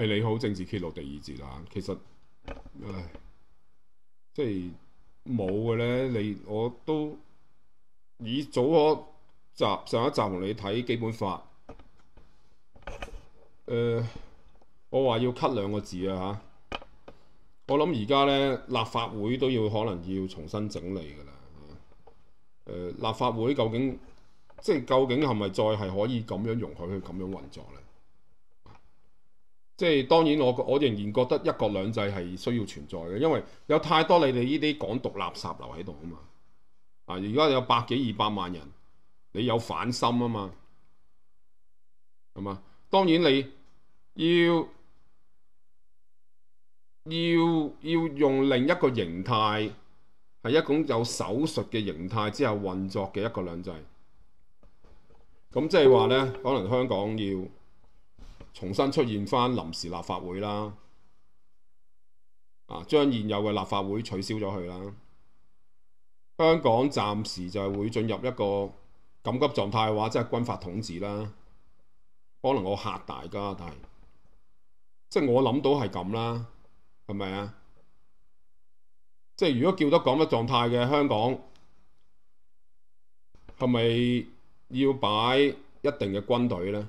係你好，政治揭露第二節啦。其實，唉，即係冇嘅咧。你我都以早嗰集上一集同你睇基本法。誒，我話要咳兩個字啊嚇。我諗而家咧立法會都要可能要重新整理㗎啦。誒，立法會究竟即係究竟係咪再係可以咁樣容許佢咁樣運作咧？即係當然，我我仍然覺得一國兩制係需要存在嘅，因為有太多你哋呢啲港獨垃圾留喺度啊嘛！啊，而家有百幾二百萬人，你有反心啊嘛？係嘛？當然你要要要用另一個形態，係一種有手術嘅形態之下運作嘅一國兩制。咁即係話呢，可能香港要。重新出現翻臨時立法會啦，啊，將現有嘅立法會取消咗佢啦。香港暫時就係會進入一個緊急狀態嘅話，即係軍法統治啦。可能我嚇大家，但係即係我諗到係咁啦，係咪啊？即係如果叫得咁嘅狀態嘅香港，係咪要擺一定嘅軍隊呢？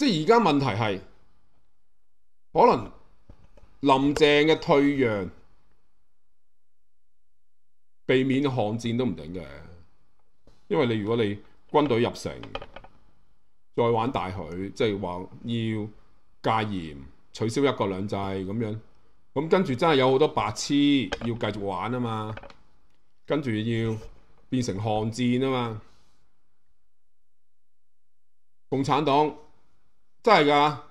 即系而家問題係，可能林鄭嘅退讓，避免巷戰都唔定嘅，因為你如果你軍隊入城，再玩大許，即係話要戒嚴取消一國兩制咁樣，咁跟住真係有好多白痴要繼續玩啊嘛，跟住要變成巷戰啊嘛，共產黨。真系噶，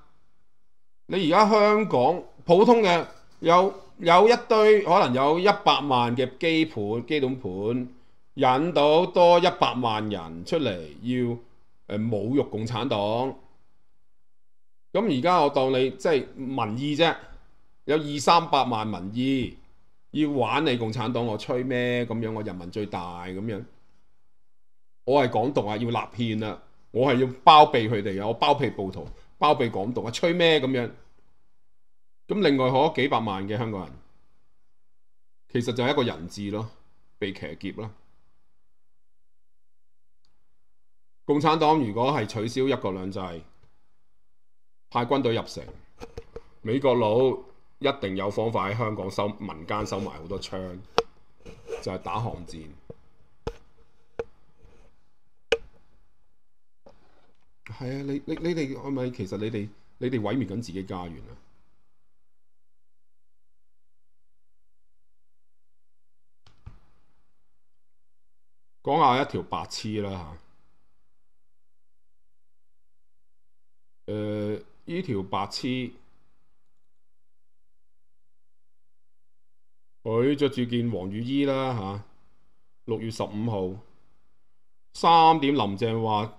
你而家香港普通嘅有有一堆可能有一百万嘅基盘、基本盘，引到多一百万人出嚟要誒侮辱共產黨。咁而家我當你即係民意啫，有二三百萬民意要玩你共產黨，我吹咩咁樣？我人民最大咁樣，我係講獨啊，要立憲啦。我係要包庇佢哋啊！我包庇暴徒，包庇港獨啊！吹咩咁樣？咁另外可幾百萬嘅香港人，其實就係一個人質咯，被騎劫啦！共產黨如果係取消一國兩制，派軍隊入城，美國佬一定有方法喺香港收民間收埋好多槍，就係打巷戰。係啊，你你你哋係咪其實你哋你哋毀滅緊自己家園啊？講下一條白痴啦嚇！誒，呢條白痴佢着住件黃雨衣啦嚇，六月十五號三點，林鄭話。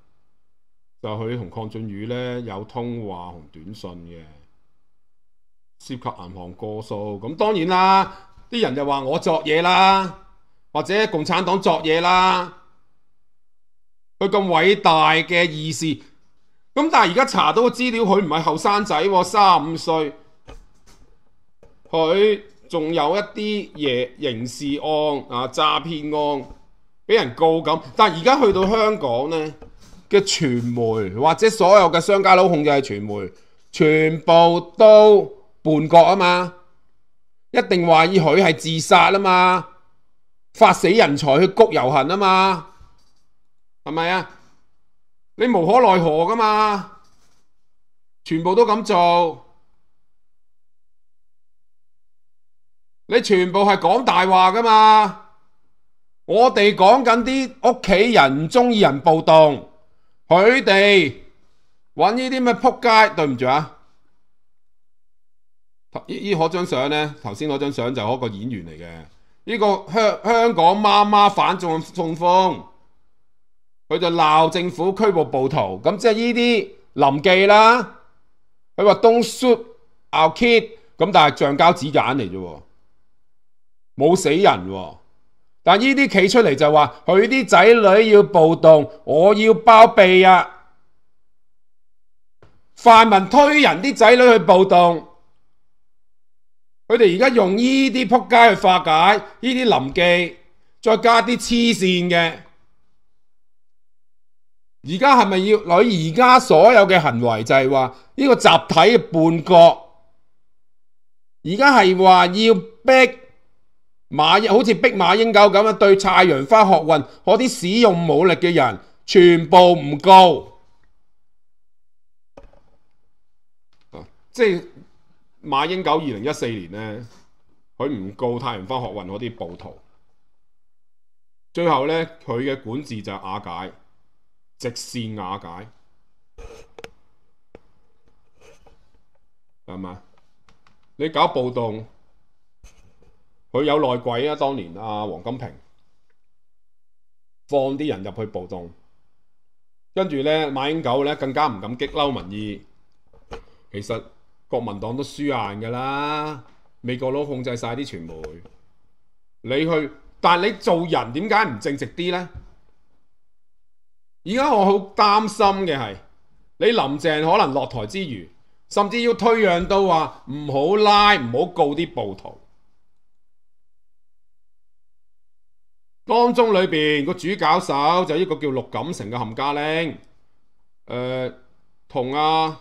就佢同邝俊宇咧有通话同短信嘅，涉及银行过数，咁当然啦，啲人就话我作嘢啦，或者共产党作嘢啦，佢咁伟大嘅意思，咁但系而家查到个资料，佢唔系后生仔，三五岁，佢仲有一啲嘢刑事案啊，诈骗案，俾人告咁，但系而家去到香港呢。嘅傳媒或者所有嘅商家佬控制嘅傳媒，全部都叛國啊嘛！一定話以佢係自殺啊嘛，發死人才去谷遊行啊嘛，係咪啊？你無可奈何噶嘛，全部都咁做，你全部係講大話噶嘛？我哋講緊啲屋企人唔中意人暴動。佢哋揾呢啲咩扑街？对唔住啊！依依嗰张相咧，头先嗰张相就嗰个演员嚟嘅。呢个香香港妈妈反中中风，佢就闹政府拘捕暴徒。咁即系呢啲林记啦，佢话 Don't shoot our kid，咁但系橡胶子弹嚟啫，冇死人。喎。但呢啲企出嚟就话佢啲仔女要暴动，我要包庇啊！泛民推人啲仔女去暴动，佢哋而家用呢啲扑街去化解呢啲林记，再加啲黐线嘅。而家系咪要？佢而家所有嘅行为就系话呢个集体嘅叛国。而家系话要逼。馬好似逼馬英九咁样對太陽花學運嗰啲使用武力嘅人，全部唔告即係馬英九二零一四年咧，佢唔告太陽花學運嗰啲暴徒，最後咧佢嘅管治就係瓦解，直线瓦解，系嘛？你搞暴動。佢有内鬼啊！当年阿黄金平放啲人入去暴动，跟住咧马英九咧更加唔敢激嬲民意。其实国民党都输硬噶啦，美国佬控制晒啲传媒，你去，但系你做人点解唔正直啲咧？而家我好担心嘅系，你林郑可能落台之余，甚至要推让到话唔好拉唔好告啲暴徒。当中里边个主教授就一个叫陆锦成嘅冚家拎，诶，同阿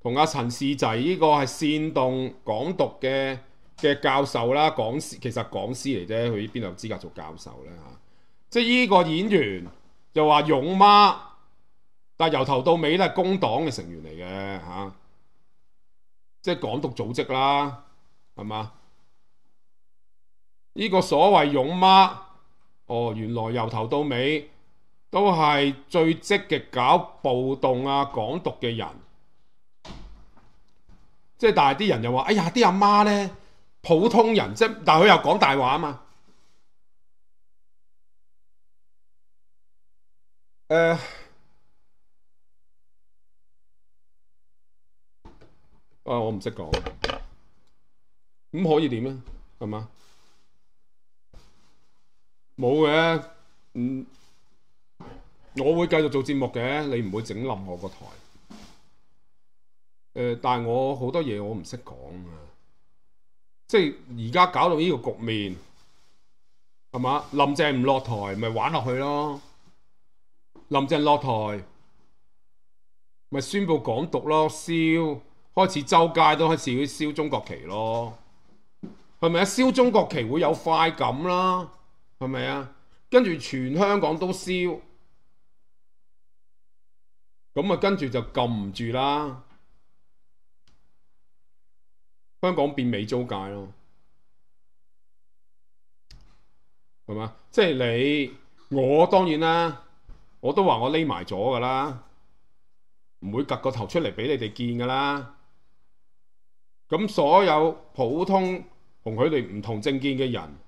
同阿陈仕仔呢个系煽动港独嘅嘅教授啦，讲师其实讲师嚟啫，佢边度有资格做教授咧吓？即系依个演员就话勇妈，但系由头到尾咧，工党嘅成员嚟嘅吓，即系港独组织啦，系嘛？依个所谓勇妈。哦，原來由頭到尾都係最積極搞暴動啊、港獨嘅人，即係但係啲人又話：，哎呀，啲阿媽咧，普通人即係，但係佢又講大話啊嘛。誒，啊，我唔識講，咁可以點咧？係嘛？冇嘅，嗯，我会继续做节目嘅，你唔会整冧我个台。诶，但系我好多嘢我唔识讲啊，即系而家搞到呢个局面，系嘛？林郑唔落台，咪玩落去咯。林郑落台，咪宣布港独咯，烧，开始周街都开始烧中国旗咯，系咪啊？烧中国旗会有快感啦。系咪啊？跟住全香港都烧，咁啊，跟住就撳唔住啦。香港变美租界咯，系嘛？即系你我当然啦，我都话我匿埋咗噶啦，唔会夹个头出嚟俾你哋见噶啦。咁所有普通同佢哋唔同政见嘅人。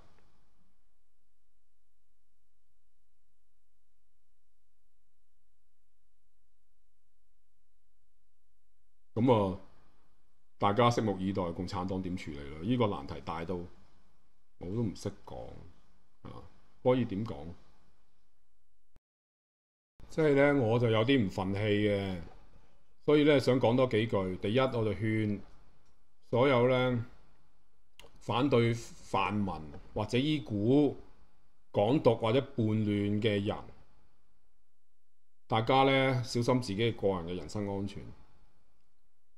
咁啊！大家拭目以待，共產黨點處理啦？呢個難題大到我都唔識講啊！可以點講？即係咧，我就有啲唔憤氣嘅，所以咧想講多幾句。第一，我就勸所有咧反對泛民或者依股港獨或者叛亂嘅人，大家咧小心自己個人嘅人身安全。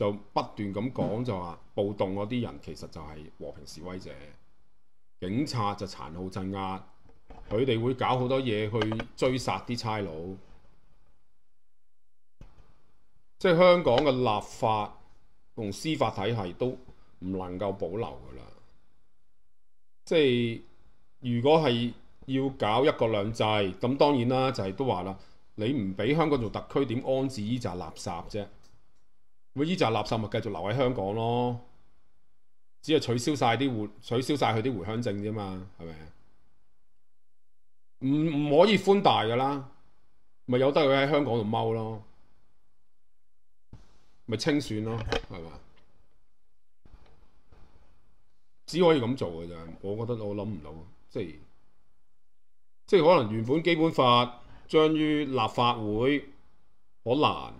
就不斷咁講，就話暴動嗰啲人其實就係和平示威者，警察就殘酷鎮壓，佢哋會搞好多嘢去追殺啲差佬，即係香港嘅立法同司法體系都唔能夠保留㗎啦。即係如果係要搞一國兩制，咁當然啦，就係都話啦，你唔俾香港做特區，點安置依扎垃圾啫？咪依扎垃圾咪繼續留喺香港咯，只係取消晒啲回取消晒佢啲回鄉證啫嘛，係咪？唔唔可以寬大噶啦，咪有得佢喺香港度踎咯，咪清算咯，係嘛？只可以咁做嘅啫，我覺得我諗唔到，即係即係可能原本基本法將於立法會好難。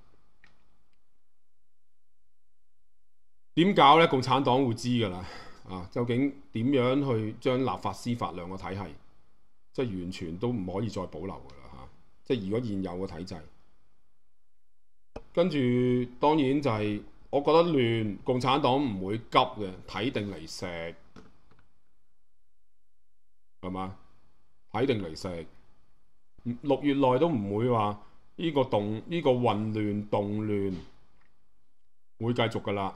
点搞咧？共产党会知噶啦啊！究竟点样去将立法、司法两个体系，即系完全都唔可以再保留噶啦吓。即系如果现有嘅体制，跟住当然就系，我觉得乱共产党唔会急嘅，睇定嚟食系嘛，睇定嚟食六月内都唔会话呢个动呢个混乱动乱会继续噶啦。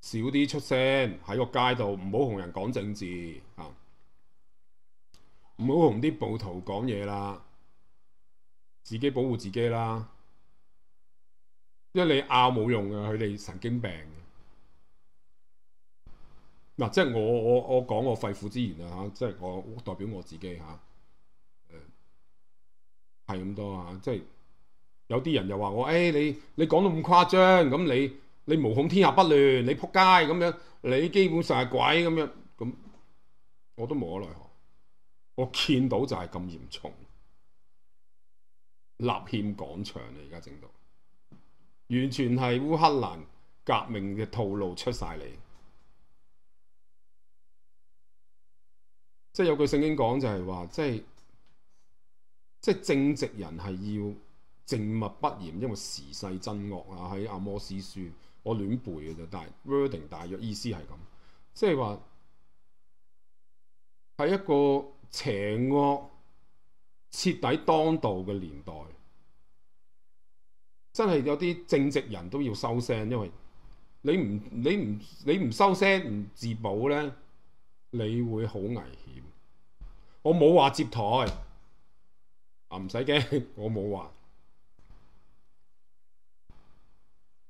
少啲出声喺个街度，唔好同人讲政治啊！唔好同啲暴徒讲嘢啦，自己保护自己啦。因为你拗冇用嘅，佢哋神经病嗱，即系我我我讲我肺腑之言啊！吓，即系我代表我自己吓，诶，系咁多啊！即系有啲人又话我诶，你你讲到咁夸张，咁你？你無恐天下不亂，你撲街咁樣，你基本上係鬼咁樣，咁我都無可奈何。我見到就係咁嚴重，立憲廣場你而家整到完全係烏克蘭革命嘅套路出晒嚟。即係有句聖經講就係話，即係即係正直人係要靜默不言，因為時勢真惡啊，喺阿摩斯書。我亂背嘅啫，但係 w o r d i n g 大約意思係咁，即係話係一個邪惡徹底當道嘅年代，真係有啲正直人都要收聲，因為你唔你唔你唔收聲唔自保咧，你會好危險。我冇話接台啊，唔使驚，我冇話。